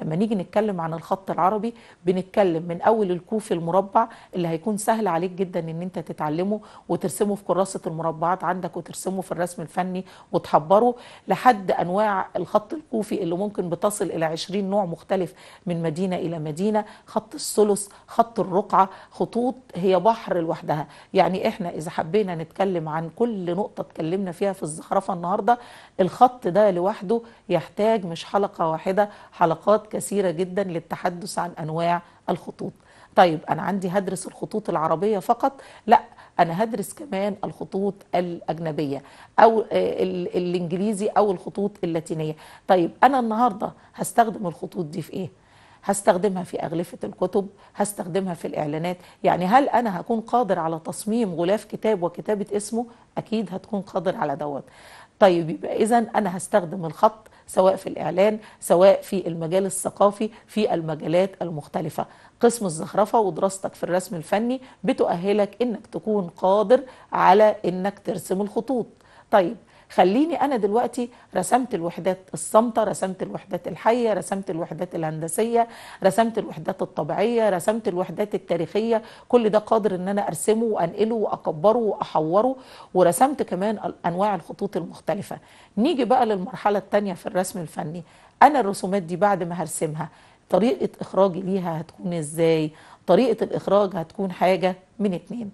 لما نيجي نتكلم عن الخط العربي بنتكلم من اول الكوف المربع اللي هيكون سهل عليك جدا ان انت تتعلمه وترسمه في كراسه المربعات عندك وترسمه في الرسم الفني وتحبره لحد انواع الخط الكوفي اللي ممكن بتصل الى 20 نوع مختلف من مدينه الى مدينه خط الثلث خط الرقعه خطوط هي بحر لوحدها يعني احنا اذا حبينا نتكلم عن كل نقطه اتكلمنا فيها في الزخرفه النهارده الخط ده لوحده يحتاج مش حلقه واحده حلقات كثيرة جدا للتحدث عن أنواع الخطوط طيب أنا عندي هدرس الخطوط العربية فقط لا أنا هدرس كمان الخطوط الأجنبية أو آه، الإنجليزي أو الخطوط اللاتينية طيب أنا النهاردة هستخدم الخطوط دي في إيه؟ هستخدمها في أغلفة الكتب هستخدمها في الإعلانات يعني هل أنا هكون قادر على تصميم غلاف كتاب وكتابة اسمه أكيد هتكون قادر على دوت طيب يبقى إذا أنا هستخدم الخط سواء في الإعلان سواء في المجال الثقافي في المجالات المختلفة قسم الزخرفة ودراستك في الرسم الفني بتؤهلك إنك تكون قادر على إنك ترسم الخطوط طيب خليني انا دلوقتي رسمت الوحدات الصامته رسمت الوحدات الحيه رسمت الوحدات الهندسيه رسمت الوحدات الطبيعيه رسمت الوحدات التاريخيه كل ده قادر ان انا ارسمه وانقله واكبره واحوره ورسمت كمان انواع الخطوط المختلفه نيجي بقى للمرحله الثانيه في الرسم الفني انا الرسومات دي بعد ما هرسمها طريقه اخراجي ليها هتكون ازاي طريقه الاخراج هتكون حاجه من اتنين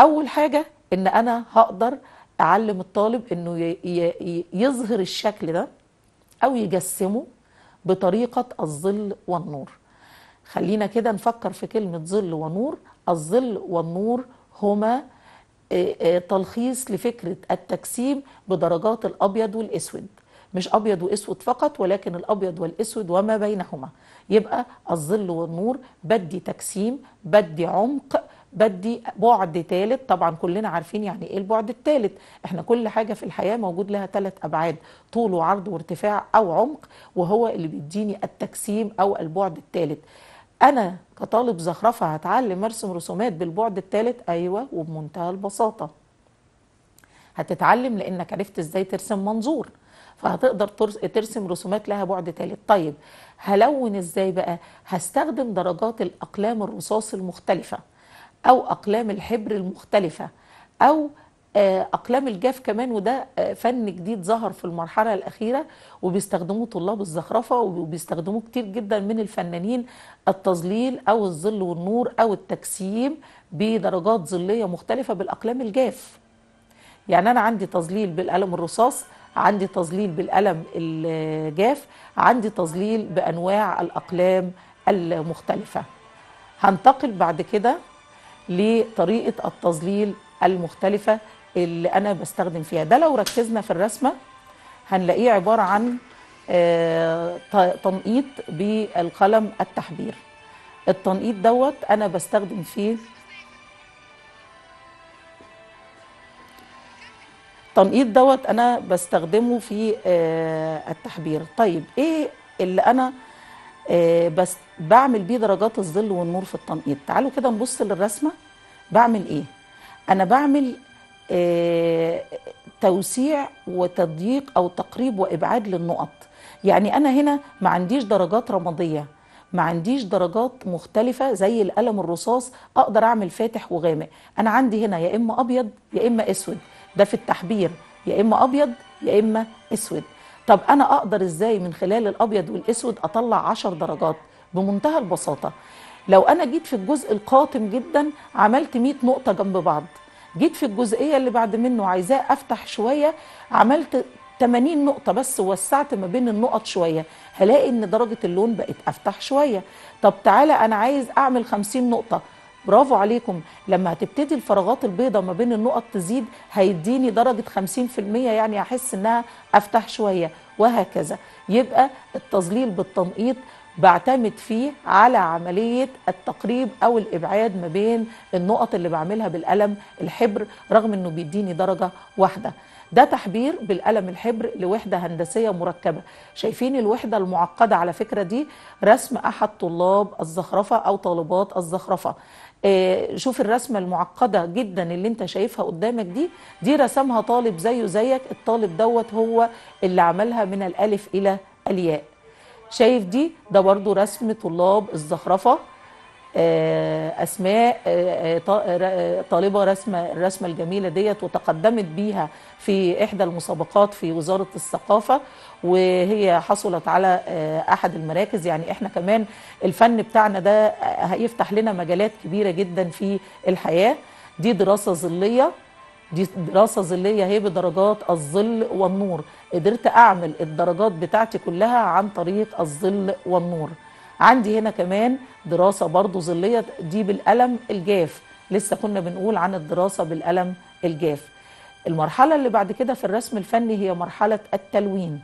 اول حاجه ان انا هقدر اعلم الطالب انه يظهر الشكل ده او يجسمه بطريقه الظل والنور خلينا كده نفكر في كلمه ظل ونور الظل والنور هما آه، آه، تلخيص لفكره التجسيم بدرجات الابيض والاسود مش ابيض واسود فقط ولكن الابيض والاسود وما بينهما يبقى الظل والنور بدي تجسيم بدي عمق بدي بعد ثالث طبعا كلنا عارفين يعني ايه البعد الثالث احنا كل حاجه في الحياه موجود لها ثلاث ابعاد طول وعرض وارتفاع او عمق وهو اللي بيديني التجسيم او البعد الثالث انا كطالب زخرفه هتعلم ارسم رسومات بالبعد الثالث ايوه وبمنتهى البساطه هتتعلم لانك عرفت ازاي ترسم منظور فهتقدر ترسم رسومات لها بعد ثالث طيب هلون ازاي بقى هستخدم درجات الاقلام الرصاص المختلفه أو أقلام الحبر المختلفة أو آه، أقلام الجاف كمان وده آه، فن جديد ظهر في المرحلة الأخيرة وبيستخدموه طلاب الزخرفة وبيستخدموه كتير جدا من الفنانين التظليل أو الظل والنور أو التجسيم بدرجات ظلية مختلفة بالأقلام الجاف يعني أنا عندي تظليل بالقلم الرصاص عندي تظليل بالقلم الجاف عندي تظليل بأنواع الأقلام المختلفة هنتقل بعد كده لطريقه التظليل المختلفه اللي انا بستخدم فيها ده لو ركزنا في الرسمه هنلاقيه عباره عن آه، تنقيط بالقلم التحبير التنقيط دوت انا بستخدم فيه التنقيط دوت انا بستخدمه في آه، التحبير طيب ايه اللي انا آه، بستخدمه بعمل بيه درجات الظل والنور في التنقيط تعالوا كده نبص للرسمه بعمل ايه انا بعمل آه توسيع وتضييق او تقريب وابعاد للنقط يعني انا هنا ما عنديش درجات رماديه ما عنديش درجات مختلفة زي القلم الرصاص أقدر أعمل فاتح وغامق أنا عندي هنا يا إما أبيض يا إما أسود ده في التحبير يا إما أبيض يا إما أسود طب أنا أقدر إزاي من خلال الأبيض والأسود أطلع عشر درجات بمنتهى البساطه لو انا جيت في الجزء القاتم جدا عملت 100 نقطه جنب بعض جيت في الجزئيه اللي بعد منه عايزاه افتح شويه عملت 80 نقطة بس ووسعت ما بين النقط شوية هلاقي ان درجة اللون بقت افتح شوية طب تعالى انا عايز اعمل 50 نقطة برافو عليكم لما هتبتدي الفراغات البيضاء ما بين النقط تزيد هيديني درجة 50% يعني أحس انها افتح شوية وهكذا يبقى التظليل بالتنقيط بعتمد فيه على عملية التقريب أو الإبعاد ما بين النقط اللي بعملها بالقلم الحبر رغم أنه بيديني درجة واحدة ده تحبير بالقلم الحبر لوحدة هندسية مركبة شايفين الوحدة المعقدة على فكرة دي رسم أحد طلاب الزخرفة أو طالبات الزخرفة آه، شوف الرسمة المعقدة جدا اللي انت شايفها قدامك دي دي رسمها طالب زيه زيك الطالب دوت هو اللي عملها من الألف إلى الياء شايف دي ده برضو رسم طلاب الزخرفة آه، أسماء آه، آه، طالبة رسمة الرسمة الجميلة ديت وتقدمت بيها في إحدى المسابقات في وزارة الثقافة وهي حصلت على أحد المراكز يعني إحنا كمان الفن بتاعنا ده هيفتح لنا مجالات كبيرة جدا في الحياة دي دراسة ظلية دي دراسه ظليه هي بدرجات الظل والنور قدرت اعمل الدرجات بتاعتي كلها عن طريق الظل والنور عندي هنا كمان دراسه برضو ظليه دي بالقلم الجاف لسه كنا بنقول عن الدراسه بالقلم الجاف المرحله اللي بعد كده في الرسم الفني هي مرحله التلوين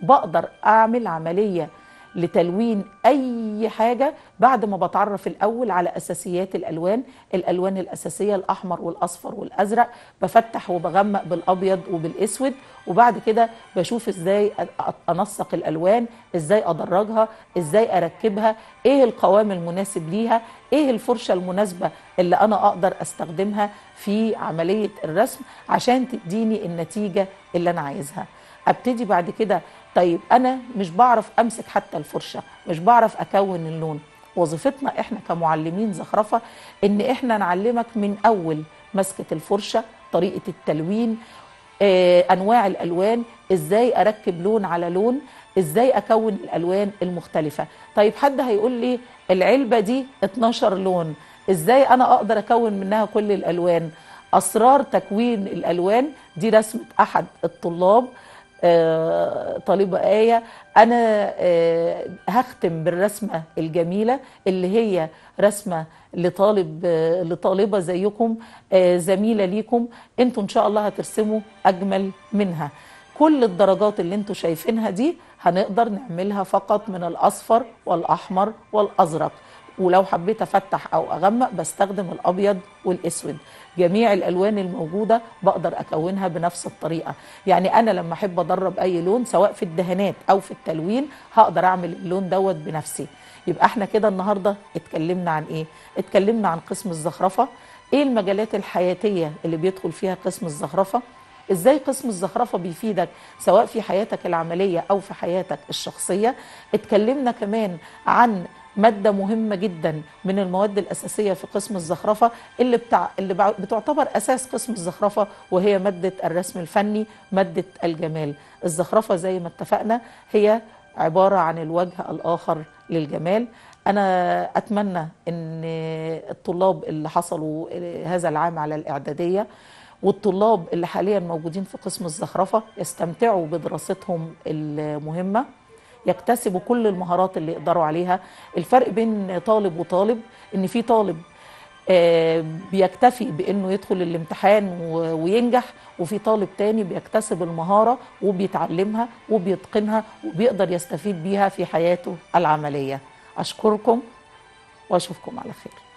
بقدر اعمل عمليه لتلوين اي حاجه بعد ما بتعرف الاول على اساسيات الالوان الالوان الاساسيه الاحمر والاصفر والازرق بفتح وبغمق بالابيض وبالاسود وبعد كده بشوف ازاي انسق الالوان ازاي ادرجها ازاي اركبها ايه القوام المناسب ليها ايه الفرشه المناسبه اللي انا اقدر استخدمها في عمليه الرسم عشان تديني النتيجه اللي انا عايزها ابتدي بعد كده طيب انا مش بعرف امسك حتى الفرشه مش بعرف اكون اللون وظيفتنا احنا كمعلمين زخرفه ان احنا نعلمك من اول مسكه الفرشه طريقه التلوين آه، انواع الالوان ازاي اركب لون على لون ازاي اكون الالوان المختلفه طيب حد هيقول لي العلبه دي 12 لون ازاي انا اقدر اكون منها كل الالوان اسرار تكوين الالوان دي رسمه احد الطلاب آه، طالبة آية أنا آه، هختم بالرسمة الجميلة اللي هي رسمة لطالب آه، لطالبة زيكم زميلة ليكم انتوا إن شاء الله هترسموا أجمل منها كل الدرجات اللي انتوا شايفينها دي هنقدر نعملها فقط من الأصفر والأحمر والأزرق ولو حبيت افتح او اغمق بستخدم الابيض والاسود جميع الالوان الموجوده بقدر اكونها بنفس الطريقه يعني انا لما احب ادرب اي لون سواء في الدهانات او في التلوين هقدر اعمل اللون دوت بنفسي يبقى احنا كده النهارده اتكلمنا عن ايه اتكلمنا عن قسم الزخرفه ايه المجالات الحياتيه اللي بيدخل فيها قسم الزخرفه ازاي قسم الزخرفه بيفيدك سواء في حياتك العمليه او في حياتك الشخصيه اتكلمنا كمان عن مادة مهمة جدا من المواد الأساسية في قسم الزخرفة اللي, بتاع اللي بتعتبر أساس قسم الزخرفة وهي مادة الرسم الفني مادة الجمال الزخرفة زي ما اتفقنا هي عبارة عن الوجه الآخر للجمال أنا أتمنى أن الطلاب اللي حصلوا هذا العام على الإعدادية والطلاب اللي حاليا موجودين في قسم الزخرفة يستمتعوا بدراستهم المهمة يكتسبوا كل المهارات اللي يقدروا عليها الفرق بين طالب وطالب ان في طالب آه، بيكتفي بانه يدخل الامتحان وينجح وفي طالب تاني بيكتسب المهاره وبيتعلمها وبيتقنها وبيقدر يستفيد بيها في حياته العمليه اشكركم واشوفكم على خير